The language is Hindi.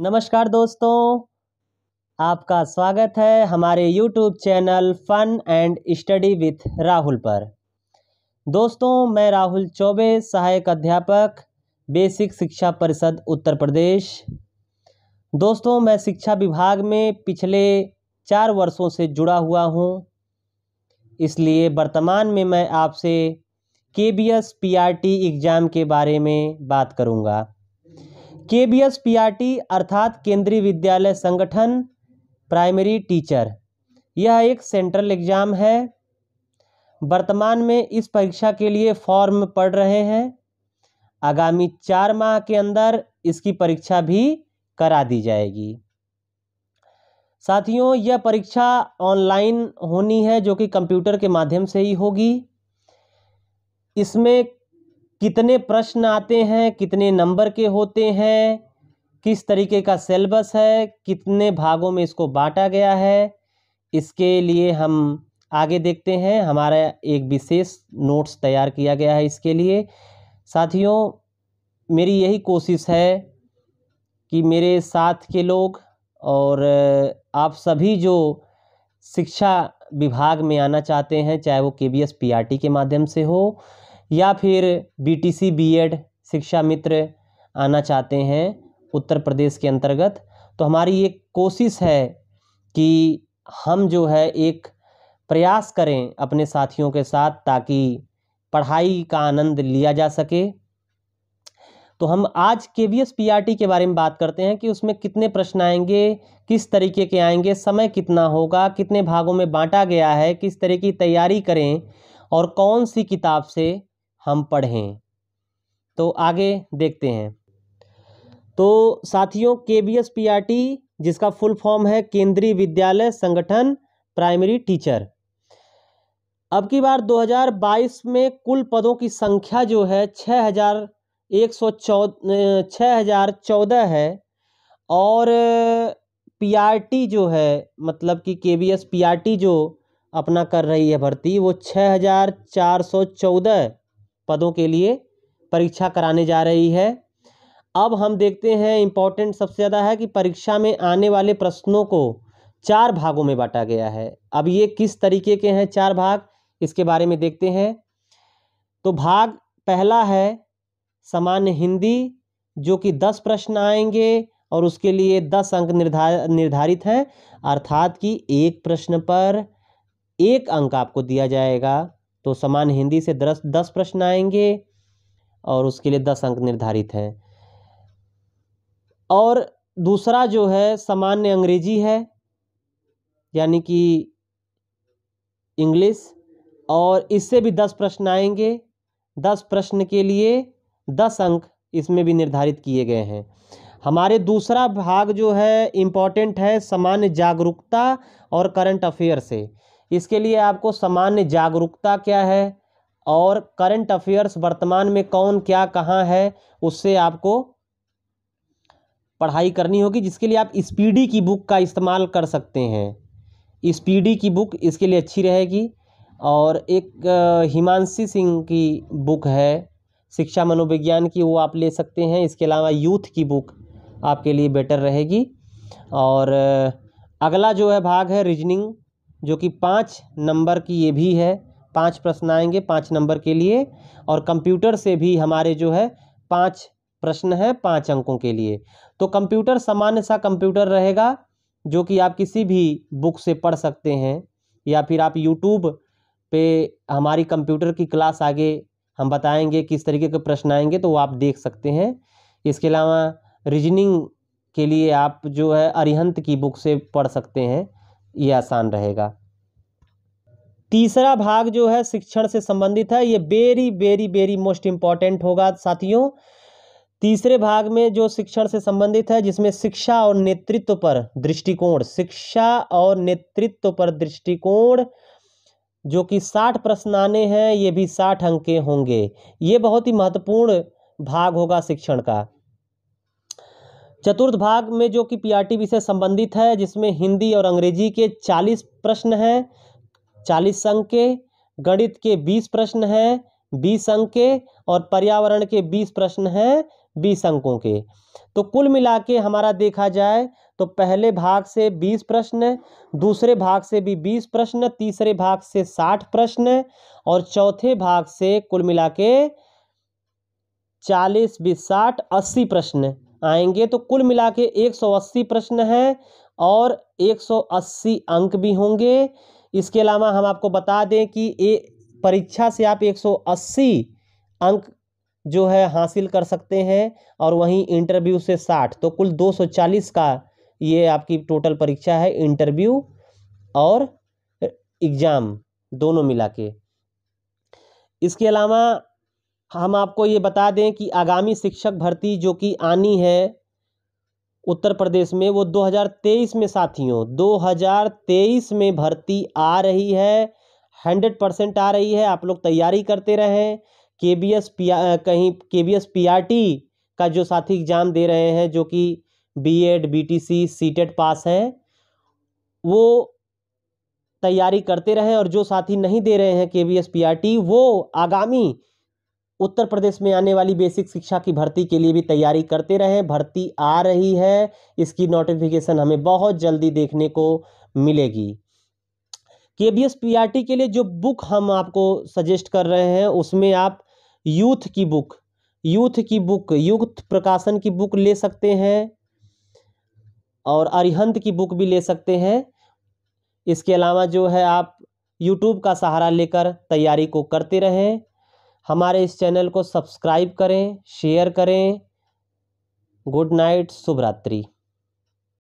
नमस्कार दोस्तों आपका स्वागत है हमारे YouTube channel fun and study with Rahul पर दोस्तों मैं राहुल चौबे सहायक अध्यापक बेसिक शिक्षा परिषद उत्तर प्रदेश दोस्तों मैं शिक्षा विभाग में पिछले चार वर्षों से जुड़ा हुआ हूं इसलिए वर्तमान में मैं आपसे K V S P R T exam के बारे में बात करूंगा K V S P R T अर्थात केंद्रीय विद्यालय संगठन प्राइमरी टीचर यह एक सेंट्रल एग्ज़ाम है वर्तमान में इस परीक्षा के लिए फॉर्म पढ़ रहे हैं आगामी चार माह के अंदर इसकी परीक्षा भी करा दी जाएगी साथियों यह परीक्षा ऑनलाइन होनी है जो कि कंप्यूटर के माध्यम से ही होगी इसमें कितने प्रश्न आते हैं कितने नंबर के होते हैं किस तरीके का सिलेबस है कितने भागों में इसको बांटा गया है इसके लिए हम आगे देखते हैं हमारा एक विशेष नोट्स तैयार किया गया है इसके लिए साथियों मेरी यही कोशिश है कि मेरे साथ के लोग और आप सभी जो शिक्षा विभाग में आना चाहते हैं चाहे वो K V S P R T के माध्यम से हो या फिर बीटीसी बीएड शिक्षा मित्र आना चाहते हैं उत्तर प्रदेश के अंतर्गत तो हमारी ये कोशिश है कि हम जो है एक प्रयास करें अपने साथियों के साथ ताकि पढ़ाई का आनंद लिया जा सके तो हम आज K V S P R T के बारे में बात करते हैं कि उसमें कितने प्रश्न आएंगे किस तरीके के आएंगे समय कितना होगा कितने भागों में बांटा गया है किस तरह की तैयारी करें और कौन सी किताब से हम पढ़ें तो आगे देखते हैं तो साथियों K V S P R T जिसका फुल फॉर्म है केंद्रीय विद्यालय संगठन प्राइमरी टीचर अब की बार 2022 में कुल पदों की संख्या जो है छः हज़ार एक सौ छः हज़ार चौदह है और पीआरटी जो है मतलब कि K V S P R T जो अपना कर रही है भर्ती वो छः हज़ार चार सौ चौदह पदों के लिए परीक्षा कराने जा रही है अब हम देखते हैं इम्पोर्टेंट सबसे ज़्यादा है कि परीक्षा में आने वाले प्रश्नों को चार भागों में बांटा गया है अब ये किस तरीके के हैं चार भाग इसके बारे में देखते हैं तो भाग पहला है सामान्य हिंदी जो कि दस प्रश्न आएंगे और उसके लिए दस अंक निर्धार निर्धारित हैं अर्थात कि एक प्रश्न पर एक अंक आपको दिया जाएगा तो समान हिंदी से दस दस प्रश्न आएंगे और उसके लिए दस अंक निर्धारित हैं और दूसरा जो है सामान्य अंग्रेजी है यानी कि इंग्लिश और इससे भी दस प्रश्न आएंगे दस प्रश्न के लिए दस अंक इसमें भी निर्धारित किए गए हैं हमारे दूसरा भाग जो है इम्पॉर्टेंट है सामान्य जागरूकता और करंट अफेयर से इसके लिए आपको सामान्य जागरूकता क्या है और करंट अफेयर्स वर्तमान में कौन क्या कहाँ है उससे आपको पढ़ाई करनी होगी जिसके लिए आप स्पीडी की बुक का इस्तेमाल कर सकते हैं स्पीडी की बुक इसके लिए अच्छी रहेगी और एक हिमांशी सिंह की बुक है शिक्षा मनोविज्ञान की वो आप ले सकते हैं इसके अलावा यूथ की बुक आपके लिए बेटर रहेगी और अगला जो है भाग है रीजनिंग जो कि पाँच नंबर की ये भी है पाँच प्रश्न आएंगे पाँच नंबर के लिए और कंप्यूटर से भी हमारे जो है पाँच प्रश्न है पाँच अंकों के लिए तो कंप्यूटर सामान्य सा कंप्यूटर रहेगा जो कि आप किसी भी बुक से पढ़ सकते हैं या फिर आप यूट्यूब पे हमारी कंप्यूटर की क्लास आगे हम बताएंगे किस तरीके के प्रश्न आएंगे तो वो आप देख सकते हैं इसके अलावा रीजनिंग के लिए आप जो है अरिहंत की बुक से पढ़ सकते हैं ये आसान रहेगा तीसरा भाग जो है शिक्षण से संबंधित है ये very very very most important होगा साथियों तीसरे भाग में जो शिक्षण से संबंधित है जिसमें शिक्षा और नेतृत्व पर दृष्टिकोण शिक्षा और नेतृत्व पर दृष्टिकोण जो कि साठ प्रश्न आने हैं ये भी साठ अंक के होंगे ये बहुत ही महत्वपूर्ण भाग होगा शिक्षण का चतुर्थ भाग में जो कि पीआरटी विषय संबंधित है जिसमें हिंदी और अंग्रेजी के चालीस प्रश्न हैं चालीस अंक के गणित के बीस प्रश्न हैं बीस अंक के और पर्यावरण के बीस प्रश्न हैं बीस अंकों के तो कुल मिला के हमारा देखा जाए तो पहले भाग से बीस प्रश्न दूसरे भाग से भी बीस प्रश्न तीसरे भाग से साठ प्रश्न और चौथे भाग से कुल मिला के चालीस बीस साठ अस्सी प्रश्न आएंगे तो कुल मिला के एक सौ अस्सी प्रश्न हैं और एक सौ अस्सी अंक भी होंगे इसके अलावा हम आपको बता दें कि ए परीक्षा से आप 180 अंक जो है हासिल कर सकते हैं और वहीं इंटरव्यू से 60 तो कुल 240 का ये आपकी टोटल परीक्षा है इंटरव्यू और एग्ज़ाम दोनों मिला के इसके अलावा हम आपको ये बता दें कि आगामी शिक्षक भर्ती जो कि आनी है उत्तर प्रदेश में वो 2023 में साथियों 2023 में भर्ती आ रही है हंड्रेड परसेंट आ रही है आप लोग तैयारी करते रहें के बी एस पी कहीं K V S P R T का जो साथी एग्ज़ाम दे रहे हैं जो कि B Ed B T C C TET pass है वो तैयारी करते रहें और जो साथी नहीं दे रहे हैं K V S P R T वो आगामी उत्तर प्रदेश में आने वाली बेसिक शिक्षा की भर्ती के लिए भी तैयारी करते रहें भर्ती आ रही है इसकी नोटिफिकेशन हमें बहुत जल्दी देखने को मिलेगी K V S P R T के लिए जो बुक हम आपको सजेस्ट कर रहे हैं उसमें आप यूथ की बुक यूथ की बुक यूथ प्रकाशन की बुक ले सकते हैं और अरिहंत की बुक भी ले सकते हैं इसके अलावा जो है आप यूट्यूब का सहारा लेकर तैयारी को करते रहें हमारे इस चैनल को सब्सक्राइब करें शेयर करें गुड नाइट शुभ रात्रि